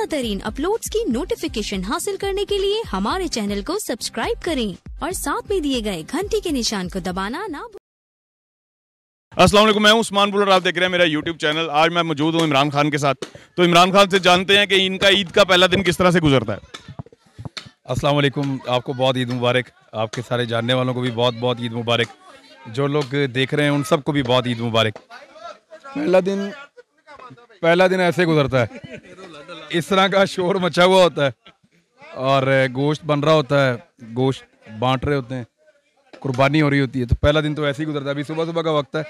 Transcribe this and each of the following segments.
ताज़ा तरीन अपलोड की नोटिफिकेशन हासिल करने के लिए हमारे चैनल को सब्सक्राइब करें और साथ में दिए गए घंटी के निशान को दबाना ना असलम मैं उस्मान बुलर आप देख रहे हैं मेरा यूट्यूब चैनल आज मैं मौजूद हूँ इमरान खान के साथ तो इमरान खान से जानते हैं कि इनका ईद का पहला दिन किस तरह से गुजरता है अस्सलाम वालेकुम आपको बहुत ईद मुबारक आपके सारे जानने वालों को भी बहुत बहुत ईद मुबारक जो लोग देख रहे हैं उन सबको भी बहुत ईद मुबारक पहला दिन पहला दिन ऐसे गुजरता है इस तरह का शोर मचा हुआ होता है और गोश्त बन रहा होता है गोश्त बांट रहे होते हैं कुर्बानी हो रही होती है तो पहला दिन तो ऐसे ही गुजरता है अभी सुबह सुबह का वक्त है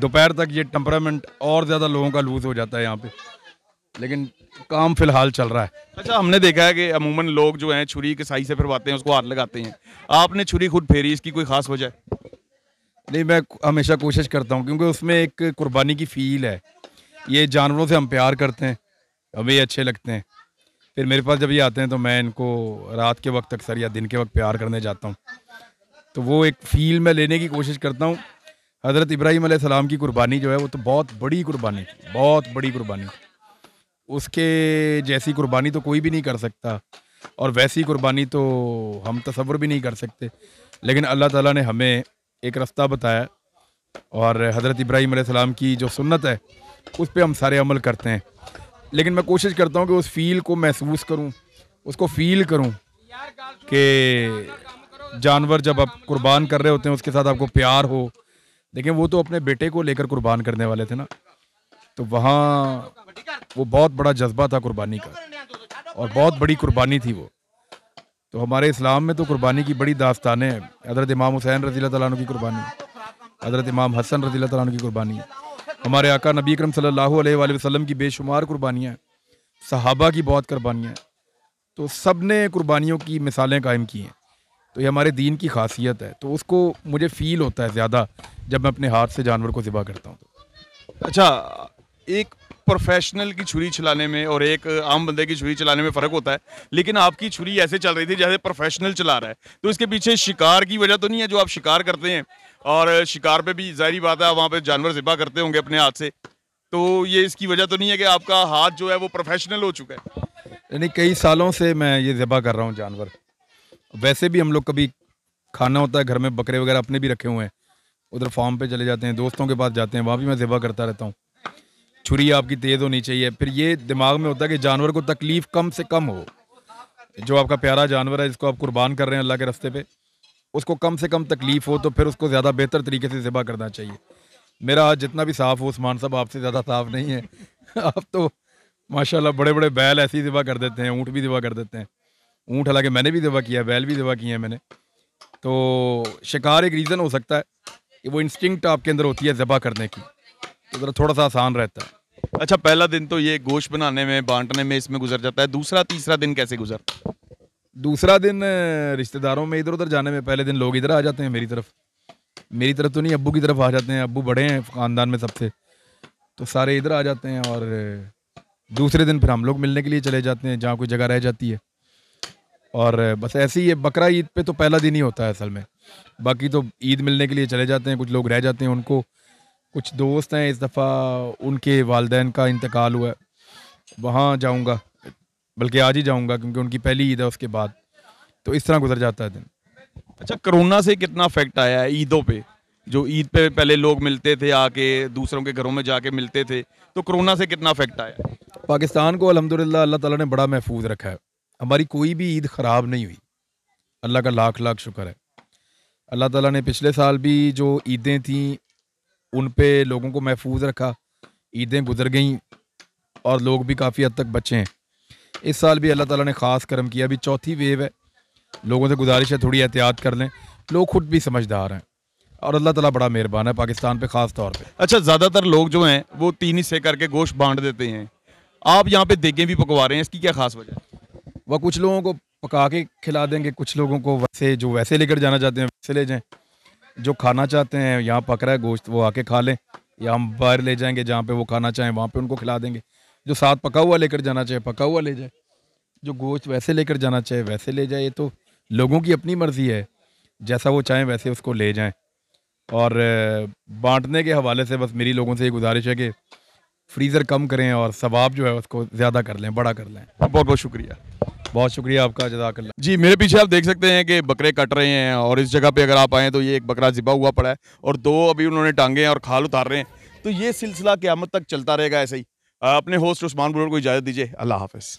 दोपहर तक ये टेम्परामेंट और ज़्यादा लोगों का लूज़ हो जाता है यहाँ पे लेकिन काम फिलहाल चल रहा है अच्छा हमने देखा है कि अमूमन लोग जो हैं छुरी के साई से फिरवाते हैं उसको हाथ लगाते हैं आपने छुरी खुद फेरी इसकी कोई ख़ास वजह नहीं मैं हमेशा कोशिश करता हूँ क्योंकि उसमें एक कुर्बानी की फ़ील है ये जानवरों से हम प्यार करते हैं हमें ये अच्छे लगते हैं फिर मेरे पास जब ये आते हैं तो मैं इनको रात के वक्त अक्सर या दिन के वक्त प्यार करने जाता हूँ तो वो एक फील मैं लेने की कोशिश करता हूँ हज़रत इब्राहिम सलाम की कुर्बानी जो है वो तो बहुत बड़ी कुर्बानी बहुत बड़ी कुर्बानी उसके जैसी कुर्बानी तो कोई भी नहीं कर सकता और वैसी कुर्बानी तो हम तस्वर भी नहीं कर सकते लेकिन अल्लाह ताला ने हमें एक रास्ता बताया और हज़रत इब्राहिम सलाम की जो सुन्नत है उस पर हम सारे अमल करते हैं लेकिन मैं कोशिश करता हूँ कि उस फील को महसूस करूँ उसको फील करूँ कि जानवर जब आप कुर्बान कर रहे होते हैं उसके साथ आपको प्यार हो लेकिन वो तो अपने बेटे को लेकर कुर्बान करने वाले थे ना तो वहाँ वो बहुत बड़ा जज्बा था कुर्बानी का और बहुत बड़ी कुर्बानी थी वो तो हमारे इस्लाम में तो कुर्बानी की बड़ी दास्तानें हैं हज़रत इमाम हुसैन रजील की कुर्बानी हज़रत इमाम हसन रजील की कुर्बानी हमारे आका नबी अक्रम सल्लल्लाहु वसल्लम की बेशुमार कुर्बानियाँ सहाबा की बहुत कुर्बानियाँ तो सब ने कुर्बानियों की मिसालें कायम की हैं तो ये हमारे दीन की खासियत है तो उसको मुझे फ़ील होता है ज़्यादा जब मैं अपने हाथ से जानवर को ज़िबा करता हूँ तो अच्छा एक प्रोफेशनल की छुरी चलाने में और एक आम बंदे की छुरी चलाने में फ़र्क होता है लेकिन आपकी छुरी ऐसे चल रही थी जैसे प्रोफेशनल चला रहा है तो इसके पीछे शिकार की वजह तो नहीं है जो आप शिकार करते हैं और शिकार पे भी जाहरी बात है वहाँ पे जानवर ज़िबा करते होंगे अपने हाथ से तो ये इसकी वजह तो नहीं है कि आपका हाथ जो है वो प्रोफेशनल हो चुका है यानी कई सालों से मैं ये ज़िबा कर रहा हूँ जानवर वैसे भी हम लोग कभी खाना होता है घर में बकरे वगैरह अपने भी रखे हुए हैं उधर फार्म पे चले जाते हैं दोस्तों के पास जाते हैं वहाँ भी मैं ज़िबा करता रहता हूँ छुरी आपकी तेज़ होनी चाहिए फिर ये दिमाग में होता है कि जानवर को तकलीफ़ कम से कम हो जो आपका प्यारा जानवर है जिसको आप कुर्बान कर रहे हैं अल्लाह के रस्ते पे उसको कम से कम तकलीफ़ हो तो फिर उसको ज़्यादा बेहतर तरीके से ज़िबा करना चाहिए मेरा हाथ जितना भी साफ़ हो उस्मान साहब आपसे ज़्यादा साफ़ नहीं है आप तो माशाल्लाह बड़े बड़े बैल ऐसे ही ज़िबा कर देते हैं ऊँट भी ज़िबा कर देते हैं ऊँट हालांकि मैंने भी ज़िबा किया है बैल भी ज़िबा किए हैं मैंने तो शिकार एक रीज़न हो सकता है कि वो इंस्टिंक्ट आपके अंदर होती है ज़िबा करने की तो ज़रा थोड़ा सा आसान रहता है अच्छा पहला दिन तो ये गोश्त बनाने में बांटने में इसमें गुजर जाता है दूसरा तीसरा दिन कैसे गुजर दूसरा दिन रिश्तेदारों में इधर उधर जाने में पहले दिन लोग इधर आ जाते हैं मेरी तरफ मेरी तरफ तो नहीं अबू की तरफ आ जाते हैं अबू बड़े हैं ख़ानदान में सबसे तो सारे इधर आ जाते हैं और दूसरे दिन फिर हम लोग मिलने के लिए चले जाते हैं जहाँ कोई जगह रह जाती है और बस ऐसे ही बकरा ईद पे तो पहला दिन ही होता है असल में बाकी तो ईद मिलने के लिए चले जाते हैं कुछ लोग रह जाते हैं उनको कुछ दोस्त हैं इस दफ़ा उनके वालदेन का इंतकाल हुआ है वहाँ जाऊँगा बल्कि आज ही जाऊँगा क्योंकि उनकी पहली ईद है उसके बाद तो इस तरह गुजर जाता है दिन अच्छा कोरोना से कितना अफेक्ट आया है ईदों पे जो ईद पे पहले लोग मिलते थे आके दूसरों के घरों में जाके मिलते थे तो कोरोना से कितना अफेक्ट आया पाकिस्तान को अलहमदिल्ला अल्लाह ताला ने बड़ा महफूज रखा है हमारी कोई भी ईद ख़राब नहीं हुई अल्लाह का लाख लाख शुक्र है अल्लाह ताला ने पिछले साल भी जो ईदें थीं उन पे लोगों को महफूज रखा ईदें गुजर गईं और लोग भी काफ़ी हद तक बचे हैं इस साल भी अल्लाह ताला ने ख़ास करम किया अभी चौथी वेव है लोगों से गुजारिश है थोड़ी एहतियात कर लें लोग खुद भी समझदार हैं और अल्लाह ताला बड़ा मेहरबान है पाकिस्तान पे ख़ास तौर पे अच्छा ज़्यादातर लोग जो हैं वो तीन हिस्से करके गोश्त बांट देते हैं आप यहाँ पे देखें भी पकवा रहे हैं इसकी क्या खास वजह वह कुछ लोगों को पका के खिला देंगे कुछ लोगों को वैसे जो वैसे लेकर जाना चाहते हैं वैसे ले जाएँ जो खाना चाहते हैं यहाँ पक रहा है गोश्त वो आके खा लें या हम बाहर ले जाएंगे जहाँ पे वो खाना चाहें वहाँ पे उनको खिला देंगे जो साथ पका हुआ लेकर जाना चाहे पका हुआ ले जाए जो गोश्त वैसे लेकर जाना चाहे वैसे ले जाए ये तो लोगों की अपनी मर्ज़ी है जैसा वो चाहें वैसे उसको ले जाएँ और बांटने के हवाले से बस मेरी लोगों से ये गुजारिश है कि फ्रीज़र कम करें और सवाब जो है उसको ज़्यादा कर लें बड़ा कर लें बहुत बहुत शुक्रिया बहुत शुक्रिया आपका जदाकल्ला जी मेरे पीछे आप देख सकते हैं कि बकरे कट रहे हैं और इस जगह पे अगर आप आएँ तो ये एक बकरा जिबा हुआ पड़ा है और दो अभी उन्होंने टांगे हैं और खाल उतार रहे हैं तो ये सिलसिला क्यामत तक चलता रहेगा ऐसे ही अपने होस्ट उस्मान बुलर को इजाज़त दीजिए अल्लाह हाफिज़